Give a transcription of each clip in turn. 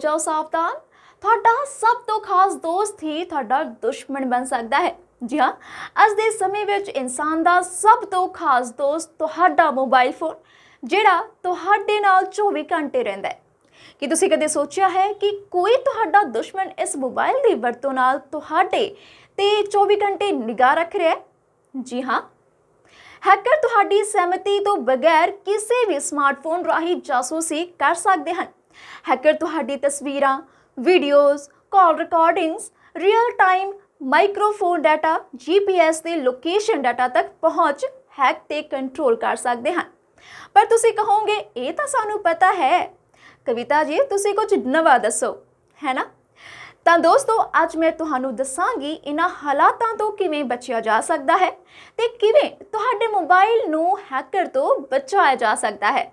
ਜਾਓ ਸਾਵਧਾਨ ਤੁਹਾਡਾ ਸਭ ਤੋਂ ਖਾਸ ਦੋਸਤ ਹੀ ਤੁਹਾਡਾ ਦੁਸ਼ਮਣ ਬਣ ਸਕਦਾ ਹੈ ਜੀ ਹਾਂ ਅੱਜ ਦੇ ਸਮੇਂ ਵਿੱਚ ਇਨਸਾਨ ਦਾ ਸਭ ਤੋਂ ਖਾਸ ਦੋਸਤ ਤੁਹਾਡਾ ਮੋਬਾਈਲ ਫੋਨ ਜਿਹੜਾ ਤੁਹਾਡੇ ਨਾਲ 24 ਘੰਟੇ ਰਹਿੰਦਾ ਹੈ ਕੀ ਤੁਸੀਂ ਕਦੇ ਸੋਚਿਆ ਹੈ ਕਿ ਕੋਈ ਤੁਹਾਡਾ ਦੁਸ਼ਮਣ ਇਸ ਮੋਬਾਈਲ ਦੀ ਵਰਤੋਂ ਨਾਲ ਤੁਹਾਡੇ ਤੇ 24 ਘੰਟੇ ਨਿਗਾਹ ਰੱਖ ਰਿਹਾ ਹੈ ਜੀ ਹਾਂ ਹੈਕਰ ਤੁਹਾਡੀ ਸਹਿਮਤੀ ਤੋਂ ਬਗੈਰ ਕਿਸੇ ਵੀ ਸਮਾਰਟਫੋਨ ਰਾਹੀਂ ਜਾਸੂਸੀ ਕਰ ਸਕਦੇ ਹਨ ਹੈਕਰ ਤੁਹਾਡੀ ਤਸਵੀਰਾਂ videos call recordings real time microphone data GPS ਤੇ ਲੋਕੇਸ਼ਨ ਡਾਟਾ ਤੱਕ ਪਹੁੰਚ ਹੈਕ ਤੇ ਕੰਟਰੋਲ ਕਰ ਸਕਦੇ ਹਨ ਪਰ ਤੁਸੀਂ ਕਹੋਗੇ ਇਹ ਤਾਂ ਸਾਨੂੰ ਪਤਾ ਹੈ ਕਵਿਤਾ ਜੀ ਤੁਸੀਂ ਕੁਝ ਨਵਾਂ ਦੱਸੋ ਹੈ ਨਾ ਤਾਂ ਦੋਸਤੋ ਅੱਜ ਮੈਂ ਤੁਹਾਨੂੰ ਦੱਸਾਂਗੀ ਇਹਨਾਂ ਹਾਲਾਤਾਂ ਤੋਂ ਕਿਵੇਂ ਬਚਿਆ ਜਾ ਸਕਦਾ ਹੈ ਤੇ ਕਿਵੇਂ ਤੁਹਾਡੇ ਮੋਬਾਈਲ ਨੂੰ ਹੈਕਰ ਤੋਂ ਬਚਾਇਆ ਜਾ ਸਕਦਾ ਹੈ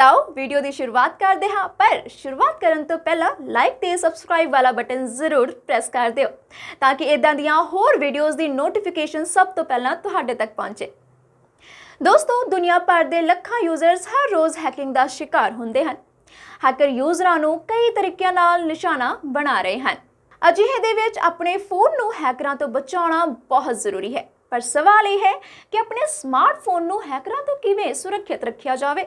ਲਓ ਵੀਡੀਓ ਦੀ ਸ਼ੁਰੂਆਤ ਕਰਦੇ ਹਾਂ ਪਰ ਸ਼ੁਰੂਆਤ ਕਰਨ ਤੋਂ ਪਹਿਲਾਂ ਲਾਈਕ ਤੇ ਸਬਸਕ੍ਰਾਈਬ ਵਾਲਾ ਬਟਨ ਜ਼ਰੂਰ ਪ੍ਰੈਸ ਕਰ ਦਿਓ ਤਾਂ ਕਿ ਇਦਾਂ ਦੀਆਂ ਹੋਰ ਵੀਡੀਓਜ਼ ਦੀ ਨੋਟੀਫਿਕੇਸ਼ਨ ਸਭ ਤੋਂ ਪਹਿਲਾਂ ਤੁਹਾਡੇ ਤੱਕ ਪਹੁੰਚੇ ਦੋਸਤੋ ਦੁਨੀਆ ਭਰ ਦੇ ਲੱਖਾਂ ਯੂਜ਼ਰਸ ਹਰ ਰੋਜ਼ ਹੈਕਿੰਗ ਦਾ ਸ਼ਿਕਾਰ ਹੁੰਦੇ ਹਨ ਹੈਕਰ ਯੂਜ਼ਰਾਂ ਨੂੰ ਕਈ ਤਰੀਕਿਆਂ ਨਾਲ ਨਿਸ਼ਾਨਾ ਬਣਾ ਰਹੇ ਹਨ ਅਜਿਹੇ ਦੇ ਵਿੱਚ ਆਪਣੇ ਫੋਨ ਨੂੰ ਹੈਕਰਾਂ ਤੋਂ ਬਚਾਉਣਾ ਬਹੁਤ ਜ਼ਰੂਰੀ ਹੈ ਪਰ ਸਵਾਲ ਇਹ ਹੈ ਕਿ ਆਪਣੇ ਸਮਾਰਟਫੋਨ ਨੂੰ ਹੈਕਰਾਂ ਤੋਂ ਕਿਵੇਂ ਸੁਰੱਖਿਅਤ ਰੱਖਿਆ ਜਾਵੇ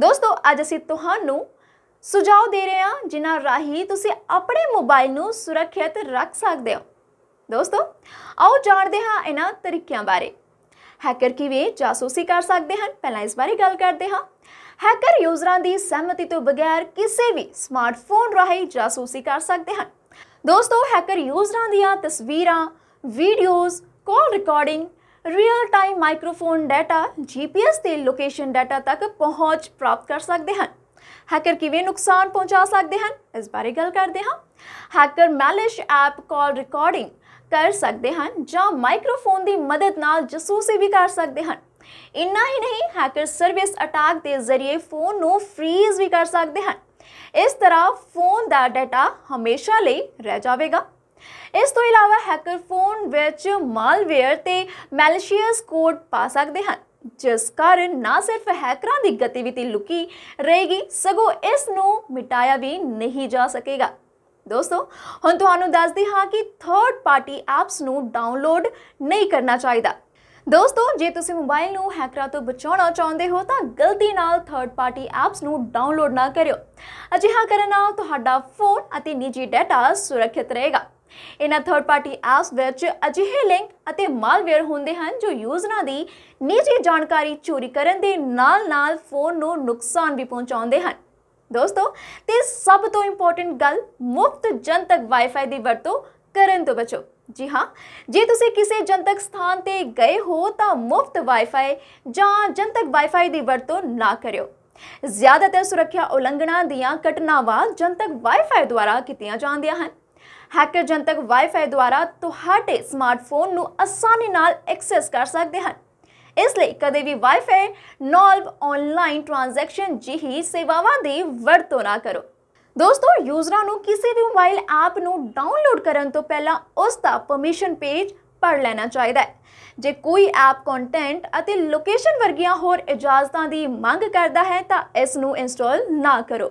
ਦੋਸਤੋ ਅੱਜ ਅਸੀਂ ਤੁਹਾਨੂੰ ਸੁਝਾਅ ਦੇ ਰਹੇ ਹਾਂ ਜਿਨ੍ਹਾਂ ਰਾਹੀਂ ਤੁਸੀਂ ਆਪਣੇ ਮੋਬਾਈਲ ਨੂੰ ਸੁਰੱਖਿਅਤ ਰੱਖ ਸਕਦੇ ਹੋ ਦੋਸਤੋ ਆਓ ਜਾਣਦੇ ਹਾਂ ਇਹਨਾਂ ਤਰੀਕਿਆਂ ਬਾਰੇ ਹੈਕਰ ਕਿਵੇਂ ਜਾਸੂਸੀ ਕਰ ਸਕਦੇ ਹਨ ਪਹਿਲਾਂ ਇਸ ਬਾਰੇ ਗੱਲ ਕਰਦੇ ਹਾਂ ਹੈਕਰ ਯੂਜ਼ਰਾਂ ਦੀ ਸਹਿਮਤੀ ਤੋਂ ਬਿਨਾਂ ਕਿਸੇ ਵੀ ਸਮਾਰਟਫੋਨ ਰਾਹੀਂ ਜਾਸੂਸੀ ਕਰ ਸਕਦੇ ਹਨ ਦੋਸਤੋ ਹੈਕਰ ਯੂਜ਼ਰਾਂ ਦੀਆਂ ਤਸਵੀਰਾਂ videos call recording real time microphone data G P S से लोकेशन डाटा तक पहुँच प्राप्त कर सकते हैं हैकर किमें नुकसान पहुँचा सकते हैं इस बारे गल करते हैं hacker malicious app call recording कर सकते हैं ज माइक्रोफोन की मदद न जसूसी भी कर सकते हैं इन्ना ही नहीं हैकर सर्विस अटैक के जरिए फोन को फ्रीज भी कर सकते हैं इस तरह फोन का डाटा हमेशा ले रह जाएगा इस तुम तो ਵਿੱਚ ਮਾਲਵੇਅਰ ਤੇ ਮੈਲੀਸ਼ੀਅਸ ਕੋਡ ਪਾ ਸਕਦੇ ਹਨ ਜਿਸ ਕਾਰਨ ਨਾ ਸਿਰਫ ਹੈਕਰਾਂ ਦੀ ਗਤੀਵਿਧੀ ਲੁਕੀ ਰਹੇਗੀ ਸਗੋਂ ਇਸ ਨੂੰ ਮਿਟਾਇਆ ਵੀ ਨਹੀਂ ਜਾ ਸਕੇਗਾ ਦੋਸਤੋ ਹੁਣ ਤੁਹਾਨੂੰ ਦੱਸਦੀ ਹਾਂ ਕਿ ਥਰਡ ਪਾਰਟੀ ਐਪਸ ਨੂੰ ਡਾਊਨਲੋਡ ਨਹੀਂ ਕਰਨਾ ਚਾਹੀਦਾ ਦੋਸਤੋ ਜੇ ਤੁਸੀਂ ਮੋਬਾਈਲ ਨੂੰ ਹੈਕਰਾਂ ਤੋਂ ਬਚਾਉਣਾ ਚਾਹੁੰਦੇ ਹੋ ਤਾਂ ਗਲਤੀ ਨਾਲ ਥਰਡ ਪਾਰਟੀ ਐਪਸ ਨੂੰ ਡਾਊਨਲੋਡ ਨਾ ਕਰਿਓ ਅਜਿਹਾ ਕਰਨ ਨਾਲ ਤੁਹਾਡਾ ਫੋਨ ਅਤੇ ਨਿੱਜੀ ਡਾਟਾ ਸੁਰੱਖਿਅਤ ਰਹੇਗਾ ਇਹਨਾਂ ਥਰਡ ਪਾਰਟੀ ਐਪਸ ਵਿੱਚ ਅਜਿਹੇ ਲਿੰਕ ਅਤੇ ਮਾਲਵੇਅਰ ਹੁੰਦੇ ਹਨ ਜੋ ਯੂਜ਼ਰਾਂ ਦੀ ਨਿੱਜੀ ਜਾਣਕਾਰੀ ਚੋਰੀ ਕਰਨ ਦੇ ਨਾਲ-ਨਾਲ ਫੋਨ ਨੂੰ ਨੁਕਸਾਨ ਵੀ ਪਹੁੰਚਾਉਂਦੇ ਹਨ ਦੋਸਤੋ ਤੇ ਸਭ ਤੋਂ ਇੰਪੋਰਟੈਂਟ ਗੱਲ ਮੁਫਤ ਜਨਤਕ ਵਾਈਫਾਈ ਦੀ ਵਰਤੋਂ ਕਰਨ ਤੋਂ ਬਚੋ ਜੀ ਹਾਂ ਜੇ ਤੁਸੀਂ ਕਿਸੇ ਜਨਤਕ ਸਥਾਨ ਤੇ ਗਏ ਹੋ ਤਾਂ ਮੁਫਤ ਵਾਈਫਾਈ ਜਾਂ ਜਨਤਕ ਵਾਈਫਾਈ ਦੀ ਵਰਤੋਂ ਨਾ ਕਰਿਓ ਜ਼ਿਆਦਾਤਰ ਸੁਰੱਖਿਆ ਉਲੰਘਣਾ ਦੀਆਂ ਘਟਨਾਵਾਂ ਜਨਤਕ ਵਾਈਫਾਈ ਦੁਆਰਾ ਕੀਤੀਆਂ ਜਾਂਦੀਆਂ ਹਨ ਹੈਕਰ ਜਨਤਕ ਵਾਈਫਾਈ ਦੁਆਰਾ ਤੁਹਾਡੇ ਸਮਾਰਟਫੋਨ ਨੂੰ ਆਸਾਨੀ ਨਾਲ ਐਕਸੈਸ ਕਰ ਸਕਦੇ ਹਨ ਇਸ ਲਈ ਕਦੇ ਵੀ ਵਾਈਫਾਈ ਨਾਲ ਆਨਲਾਈਨ ਟ੍ਰਾਂਜੈਕਸ਼ਨ ਜਿਹੀ ਸੇਵਾਵਾਂ ਦੀ ਵਰਤੋਂ ਨਾ ਕਰੋ ਦੋਸਤੋ ਯੂਜ਼ਰਾਂ ਨੂੰ ਕਿਸੇ ਵੀ ਮੋਬਾਈਲ ਐਪ ਨੂੰ ਡਾਊਨਲੋਡ ਕਰਨ ਤੋਂ ਪਹਿਲਾਂ ਉਸ ਦਾ ਪਰਮਿਸ਼ਨ ਪੇਜ ਪੜ ਲੈਣਾ ਚਾਹੀਦਾ ਹੈ ਜੇ ਕੋਈ ਐਪ ਕੰਟੈਂਟ ਅਤੇ ਲੋਕੇਸ਼ਨ ਵਰਗੀਆਂ ਹੋਰ ਇਜਾਜ਼ਤਾਂ ਦੀ ਮੰਗ ਕਰਦਾ ਹੈ ਤਾਂ ਇਸ ਨੂੰ ਇੰਸਟਾਲ ਨਾ ਕਰੋ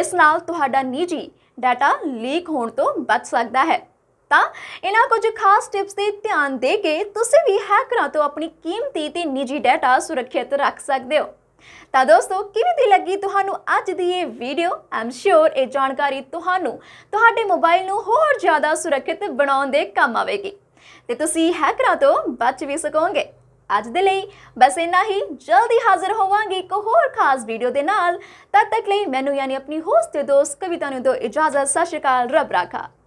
ਇਸ ਨਾਲ ਤੁਹਾਡਾ ਨਿੱਜੀ ਡਾਟਾ ਲੀਕ ਹੋਣ ਤੋਂ ਬਚ ਸਕਦਾ ਹੈ ਤਾਂ ਇਹਨਾਂ ਕੁਝ ਖਾਸ ਟਿਪਸ ਤੇ ਧਿਆਨ ਦੇ ਕੇ ਤੁਸੀਂ ਵੀ ਹੈਕਰਾਂ ਤੋਂ ਆਪਣੀ ਕੀਮਤੀ ਤੇ ਨਿੱਜੀ ਡਾਟਾ ਸੁਰੱਖਿਅਤ ਰੱਖ ਸਕਦੇ ਹੋ ਤਾਂ ਦੋਸਤੋ ਕਿਵੇਂ ਦੀ ਲੱਗੀ ਤੁਹਾਨੂੰ ਅੱਜ ਦੀ ਇਹ ਵੀਡੀਓ ਆਮ ਸ਼ੋਰ ਇਹ ਜਾਣਕਾਰੀ ਤੁਹਾਨੂੰ ਤੁਹਾਡੇ ਮੋਬਾਈਲ ਨੂੰ ਹੋਰ ਜ਼ਿਆਦਾ ਸੁਰੱਖਿਅਤ ਬਣਾਉਣ ਦੇ ਕੰਮ ਆਵੇਗੀ ਤੇ ਤੁਸੀਂ ਹੈਕਰਾਂ ਤੋਂ ਬਚ ਵੀ ਸਕੋਗੇ ਅੱਜ ਦੇ ਲਈ ਬਸ ਇੰਨਾ ਹੀ ਜਲਦੀ ਹਾਜ਼ਰ ਹੋਵਾਂਗੇ ਇੱਕ ਹੋਰ ਖਾਸ ਵੀਡੀਓ ਦੇ ਨਾਲ ਤਦ ਤੱਕ ਲਈ ਮੈਨੂੰ ਯਾਨੀ ਆਪਣੀ ਹੋਸਟ ਤੇ ਦੋਸਤ ਕਵਿਤਾ ਨੂੰ ਦਿਓ ਇਜਾਜ਼ਤ ਸਤਿ ਸ਼੍ਰੀ ਅਕਾਲ ਰੱਬ ਰਾਖਾ